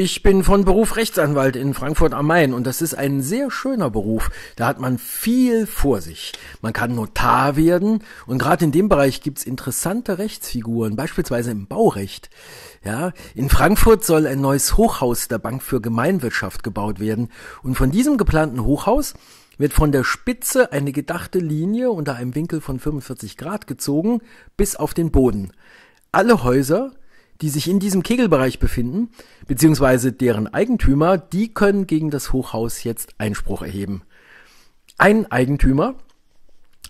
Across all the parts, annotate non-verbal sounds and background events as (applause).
Ich bin von Beruf Rechtsanwalt in Frankfurt am Main und das ist ein sehr schöner Beruf. Da hat man viel vor sich. Man kann Notar werden und gerade in dem Bereich gibt's interessante Rechtsfiguren, beispielsweise im Baurecht. Ja, in Frankfurt soll ein neues Hochhaus der Bank für Gemeinwirtschaft gebaut werden und von diesem geplanten Hochhaus wird von der Spitze eine gedachte Linie unter einem Winkel von 45 Grad gezogen bis auf den Boden. Alle Häuser die sich in diesem Kegelbereich befinden, beziehungsweise deren Eigentümer, die können gegen das Hochhaus jetzt Einspruch erheben. Ein Eigentümer,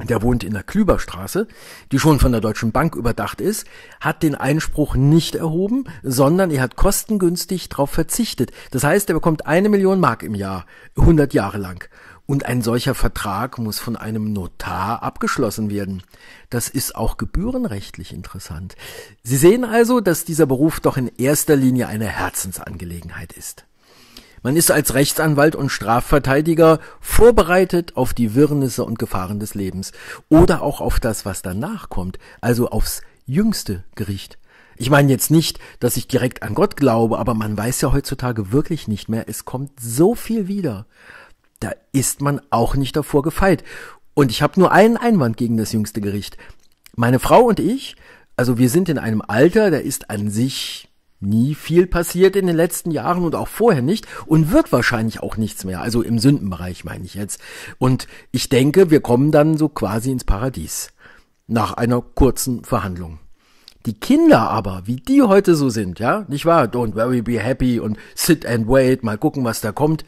der wohnt in der Klüberstraße, die schon von der Deutschen Bank überdacht ist, hat den Einspruch nicht erhoben, sondern er hat kostengünstig darauf verzichtet. Das heißt, er bekommt eine Million Mark im Jahr, 100 Jahre lang. Und ein solcher Vertrag muss von einem Notar abgeschlossen werden. Das ist auch gebührenrechtlich interessant. Sie sehen also, dass dieser Beruf doch in erster Linie eine Herzensangelegenheit ist. Man ist als Rechtsanwalt und Strafverteidiger vorbereitet auf die Wirrnisse und Gefahren des Lebens oder auch auf das, was danach kommt, also aufs jüngste Gericht. Ich meine jetzt nicht, dass ich direkt an Gott glaube, aber man weiß ja heutzutage wirklich nicht mehr, es kommt so viel wieder da ist man auch nicht davor gefeit. Und ich habe nur einen Einwand gegen das jüngste Gericht. Meine Frau und ich, also wir sind in einem Alter, da ist an sich nie viel passiert in den letzten Jahren und auch vorher nicht und wird wahrscheinlich auch nichts mehr. Also im Sündenbereich meine ich jetzt. Und ich denke, wir kommen dann so quasi ins Paradies nach einer kurzen Verhandlung. Die Kinder aber, wie die heute so sind, ja, nicht wahr? Don't worry, be happy und sit and wait, mal gucken, was da kommt.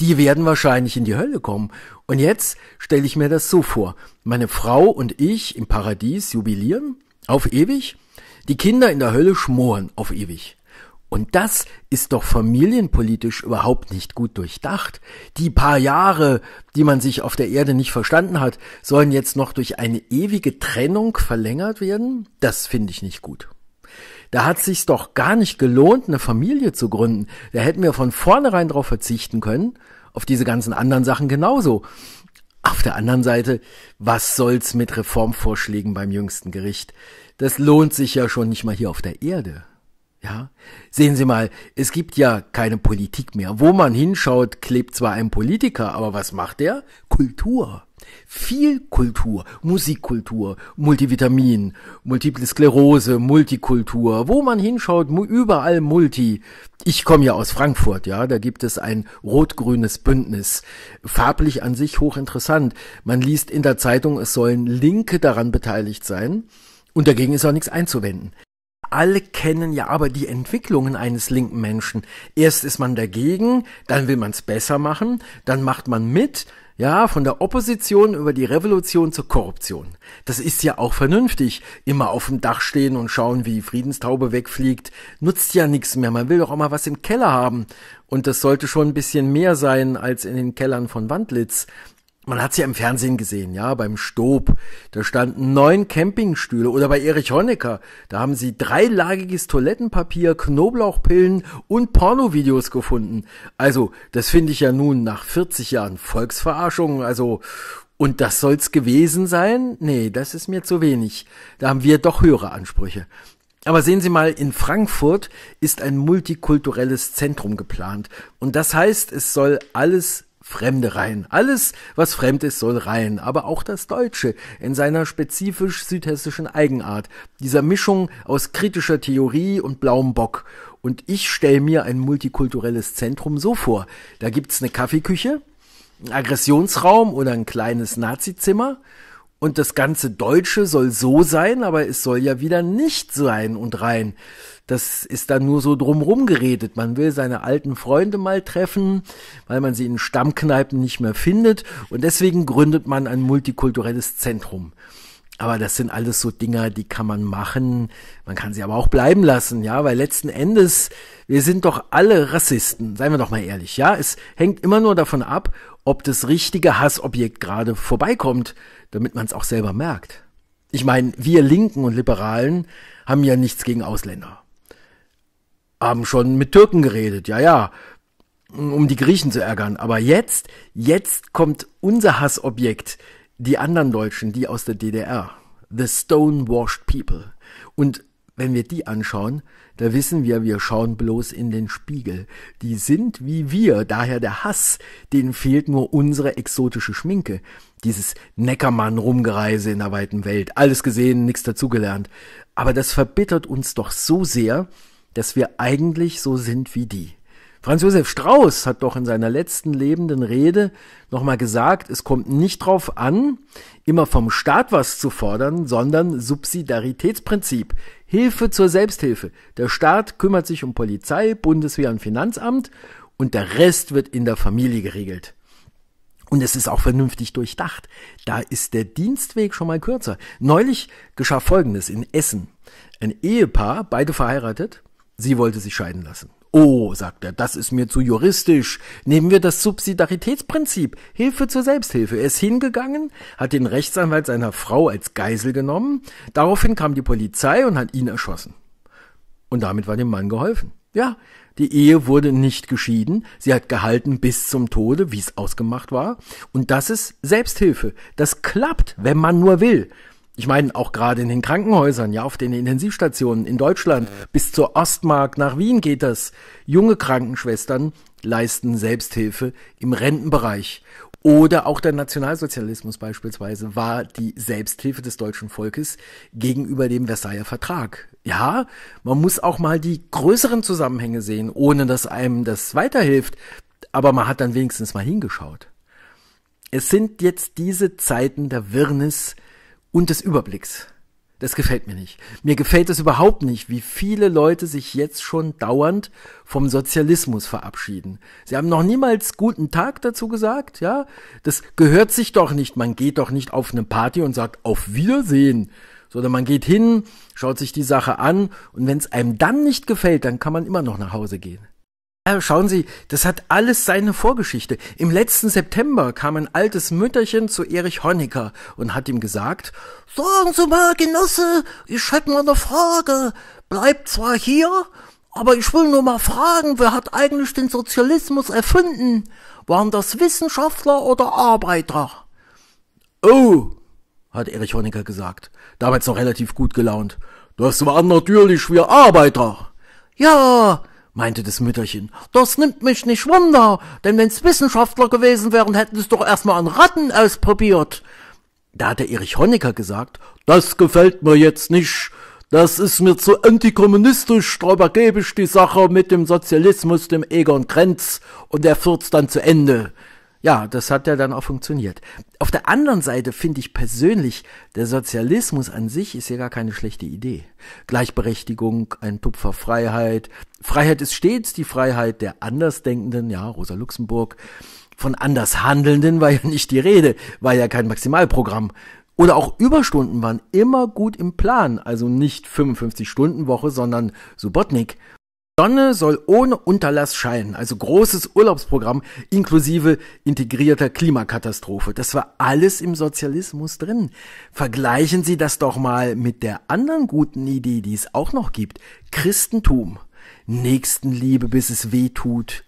Die werden wahrscheinlich in die Hölle kommen. Und jetzt stelle ich mir das so vor. Meine Frau und ich im Paradies jubilieren, auf ewig. Die Kinder in der Hölle schmoren, auf ewig. Und das ist doch familienpolitisch überhaupt nicht gut durchdacht. Die paar Jahre, die man sich auf der Erde nicht verstanden hat, sollen jetzt noch durch eine ewige Trennung verlängert werden? Das finde ich nicht gut. Da hat sich's doch gar nicht gelohnt, eine Familie zu gründen. Da hätten wir von vornherein drauf verzichten können. Auf diese ganzen anderen Sachen genauso. Auf der anderen Seite, was soll's mit Reformvorschlägen beim jüngsten Gericht? Das lohnt sich ja schon nicht mal hier auf der Erde. Ja, sehen Sie mal, es gibt ja keine Politik mehr. Wo man hinschaut, klebt zwar ein Politiker, aber was macht er? Kultur. Viel Kultur, Musikkultur, Multivitamin, Multiple Sklerose, Multikultur. Wo man hinschaut, überall Multi. Ich komme ja aus Frankfurt, ja, da gibt es ein rot-grünes Bündnis. Farblich an sich hochinteressant. Man liest in der Zeitung, es sollen Linke daran beteiligt sein. Und dagegen ist auch nichts einzuwenden alle kennen ja aber die Entwicklungen eines linken Menschen. Erst ist man dagegen, dann will man es besser machen, dann macht man mit, ja, von der Opposition über die Revolution zur Korruption. Das ist ja auch vernünftig. Immer auf dem Dach stehen und schauen, wie die Friedenstaube wegfliegt, nutzt ja nichts mehr. Man will doch auch mal was im Keller haben. Und das sollte schon ein bisschen mehr sein als in den Kellern von Wandlitz man hat es ja im Fernsehen gesehen, ja, beim Stob. Da standen neun Campingstühle oder bei Erich Honecker. Da haben sie dreilagiges Toilettenpapier, Knoblauchpillen und Pornovideos gefunden. Also, das finde ich ja nun nach 40 Jahren Volksverarschung. Also, und das soll's gewesen sein? Nee, das ist mir zu wenig. Da haben wir doch höhere Ansprüche. Aber sehen Sie mal, in Frankfurt ist ein multikulturelles Zentrum geplant. Und das heißt, es soll alles Fremde rein. Alles, was fremd ist, soll rein, aber auch das Deutsche in seiner spezifisch südhessischen Eigenart, dieser Mischung aus kritischer Theorie und blauem Bock. Und ich stelle mir ein multikulturelles Zentrum so vor. Da gibt's eine Kaffeeküche, einen Aggressionsraum oder ein kleines Nazizimmer und das ganze Deutsche soll so sein, aber es soll ja wieder nicht sein und rein. Das ist dann nur so drumrum geredet. Man will seine alten Freunde mal treffen, weil man sie in Stammkneipen nicht mehr findet. Und deswegen gründet man ein multikulturelles Zentrum. Aber das sind alles so Dinger, die kann man machen. Man kann sie aber auch bleiben lassen, ja, weil letzten Endes, wir sind doch alle Rassisten, seien wir doch mal ehrlich, ja. Es hängt immer nur davon ab, ob das richtige Hassobjekt gerade vorbeikommt, damit man es auch selber merkt. Ich meine, wir Linken und Liberalen haben ja nichts gegen Ausländer. Haben schon mit Türken geredet, ja, ja, um die Griechen zu ärgern. Aber jetzt, jetzt kommt unser Hassobjekt, die anderen Deutschen, die aus der DDR. The Stonewashed People. Und wenn wir die anschauen, da wissen wir, wir schauen bloß in den Spiegel. Die sind wie wir, daher der Hass, denen fehlt nur unsere exotische Schminke. Dieses Neckermann-Rumgereise in der weiten Welt, alles gesehen, nichts dazugelernt. Aber das verbittert uns doch so sehr, dass wir eigentlich so sind wie die. Franz Josef Strauß hat doch in seiner letzten lebenden Rede nochmal gesagt, es kommt nicht drauf an, immer vom Staat was zu fordern, sondern Subsidiaritätsprinzip, Hilfe zur Selbsthilfe. Der Staat kümmert sich um Polizei, Bundeswehr und Finanzamt und der Rest wird in der Familie geregelt. Und es ist auch vernünftig durchdacht. Da ist der Dienstweg schon mal kürzer. Neulich geschah Folgendes in Essen. Ein Ehepaar, beide verheiratet, sie wollte sich scheiden lassen. Oh, sagt er, das ist mir zu juristisch. Nehmen wir das Subsidiaritätsprinzip. Hilfe zur Selbsthilfe. Er ist hingegangen, hat den Rechtsanwalt seiner Frau als Geisel genommen. Daraufhin kam die Polizei und hat ihn erschossen. Und damit war dem Mann geholfen. Ja, die Ehe wurde nicht geschieden. Sie hat gehalten bis zum Tode, wie es ausgemacht war. Und das ist Selbsthilfe. Das klappt, wenn man nur will ich meine, auch gerade in den Krankenhäusern, ja, auf den Intensivstationen in Deutschland, bis zur Ostmark nach Wien geht das. Junge Krankenschwestern leisten Selbsthilfe im Rentenbereich. Oder auch der Nationalsozialismus beispielsweise war die Selbsthilfe des deutschen Volkes gegenüber dem Versailler Vertrag. Ja, man muss auch mal die größeren Zusammenhänge sehen, ohne dass einem das weiterhilft. Aber man hat dann wenigstens mal hingeschaut. Es sind jetzt diese Zeiten der Wirrnis, und des Überblicks. Das gefällt mir nicht. Mir gefällt es überhaupt nicht, wie viele Leute sich jetzt schon dauernd vom Sozialismus verabschieden. Sie haben noch niemals guten Tag dazu gesagt, ja? Das gehört sich doch nicht. Man geht doch nicht auf eine Party und sagt auf Wiedersehen, sondern man geht hin, schaut sich die Sache an und wenn es einem dann nicht gefällt, dann kann man immer noch nach Hause gehen. Ja, äh, schauen Sie, das hat alles seine Vorgeschichte. Im letzten September kam ein altes Mütterchen zu Erich Honecker und hat ihm gesagt, Sagen Sie mal, Genosse, ich hätte mal eine Frage. Bleibt zwar hier, aber ich will nur mal fragen, wer hat eigentlich den Sozialismus erfunden? Waren das Wissenschaftler oder Arbeiter? Oh, hat Erich Honecker gesagt, damals noch relativ gut gelaunt. Das waren natürlich wir Arbeiter. Ja, meinte das Mütterchen. Das nimmt mich nicht wunder, denn wenn's Wissenschaftler gewesen wären, hätten es doch erstmal an Ratten ausprobiert. Da hat der Erich Honecker gesagt, das gefällt mir jetzt nicht. Das ist mir zu antikommunistisch, drüber gebe ich die Sache mit dem Sozialismus dem Egon Krenz und er führt's dann zu Ende ja, das hat ja dann auch funktioniert. Auf der anderen Seite finde ich persönlich, der Sozialismus an sich ist ja gar keine schlechte Idee. Gleichberechtigung, ein Tupfer Freiheit. Freiheit ist stets die Freiheit der Andersdenkenden, ja, Rosa Luxemburg. Von Andershandelnden war ja (laughs) nicht die Rede, war ja kein Maximalprogramm. Oder auch Überstunden waren immer gut im Plan, also nicht 55-Stunden-Woche, sondern Subotnik. Sonne soll ohne Unterlass scheinen, also großes Urlaubsprogramm inklusive integrierter Klimakatastrophe. Das war alles im Sozialismus drin. Vergleichen Sie das doch mal mit der anderen guten Idee, die es auch noch gibt. Christentum. Nächstenliebe, bis es weh tut.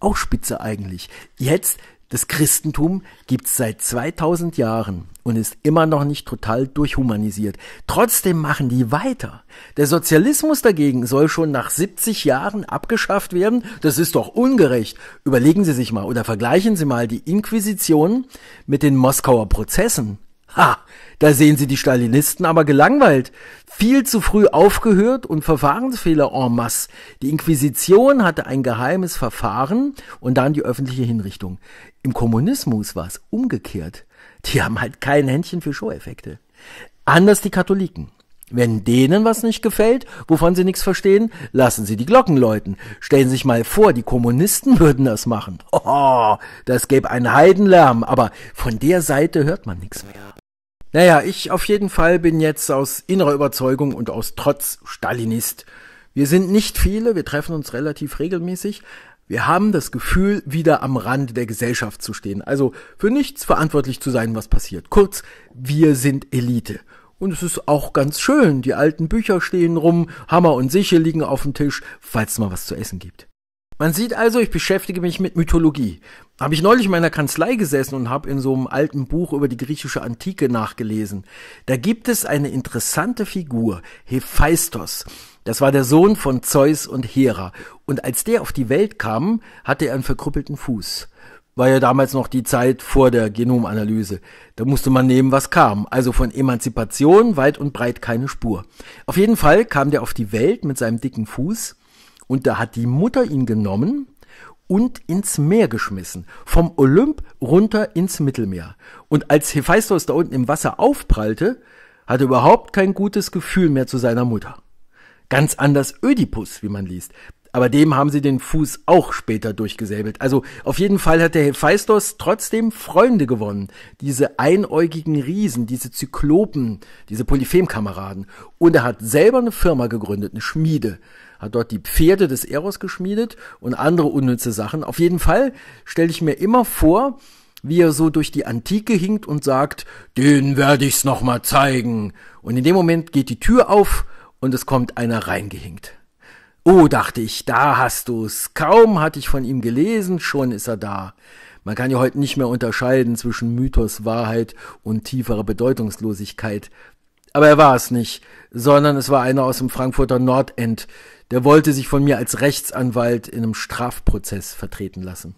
Auch spitze eigentlich. Jetzt das Christentum gibt es seit 2000 Jahren und ist immer noch nicht total durchhumanisiert. Trotzdem machen die weiter. Der Sozialismus dagegen soll schon nach 70 Jahren abgeschafft werden. Das ist doch ungerecht. Überlegen Sie sich mal oder vergleichen Sie mal die Inquisition mit den Moskauer Prozessen. Ha, da sehen Sie die Stalinisten aber gelangweilt. Viel zu früh aufgehört und Verfahrensfehler en masse. Die Inquisition hatte ein geheimes Verfahren und dann die öffentliche Hinrichtung. Im Kommunismus war es umgekehrt. Die haben halt kein Händchen für Show-Effekte. Anders die Katholiken. Wenn denen was nicht gefällt, wovon sie nichts verstehen, lassen sie die Glocken läuten. Stellen sie sich mal vor, die Kommunisten (laughs) würden das machen. Oh, das gäbe einen Heidenlärm, aber von der Seite hört man nichts mehr. Naja, ich auf jeden Fall bin jetzt aus innerer Überzeugung und aus Trotz Stalinist. Wir sind nicht viele, wir treffen uns relativ regelmäßig. Wir haben das Gefühl, wieder am Rand der Gesellschaft zu stehen, also für nichts verantwortlich zu sein, was passiert. Kurz, wir sind Elite. Und es ist auch ganz schön, die alten Bücher stehen rum, Hammer und Sichel liegen auf dem Tisch, falls es mal was zu essen gibt. Man sieht also, ich beschäftige mich mit Mythologie. Habe ich neulich in meiner Kanzlei gesessen und habe in so einem alten Buch über die griechische Antike nachgelesen. Da gibt es eine interessante Figur, Hephaistos. Das war der Sohn von Zeus und Hera. Und als der auf die Welt kam, hatte er einen verkrüppelten Fuß. War ja damals noch die Zeit vor der Genomanalyse. Da musste man nehmen, was kam. Also von Emanzipation weit und breit keine Spur. Auf jeden Fall kam der auf die Welt mit seinem dicken Fuß und da hat die Mutter ihn genommen und ins Meer geschmissen. Vom Olymp runter ins Mittelmeer. Und als Hephaistos da unten im Wasser aufprallte, hatte überhaupt kein gutes Gefühl mehr zu seiner Mutter. Ganz anders Ödipus, wie man liest aber dem haben sie den Fuß auch später durchgesäbelt. Also auf jeden Fall hat der Hephaistos trotzdem Freunde gewonnen. Diese einäugigen Riesen, diese Zyklopen, diese Polyphemkameraden. Und er hat selber eine Firma gegründet, eine Schmiede hat dort die Pferde des Eros geschmiedet und andere unnütze Sachen. Auf jeden Fall stelle ich mir immer vor, wie er so durch die Antike hinkt und sagt, den werde ich's noch mal zeigen. Und in dem Moment geht die Tür auf und es kommt einer reingehinkt. Oh, dachte ich, da hast du's. Kaum hatte ich von ihm gelesen, schon ist er da. Man kann ja heute nicht mehr unterscheiden zwischen Mythos, Wahrheit und tieferer Bedeutungslosigkeit. Aber er war es nicht, sondern es war einer aus dem Frankfurter Nordend, der wollte sich von mir als Rechtsanwalt in einem Strafprozess vertreten lassen.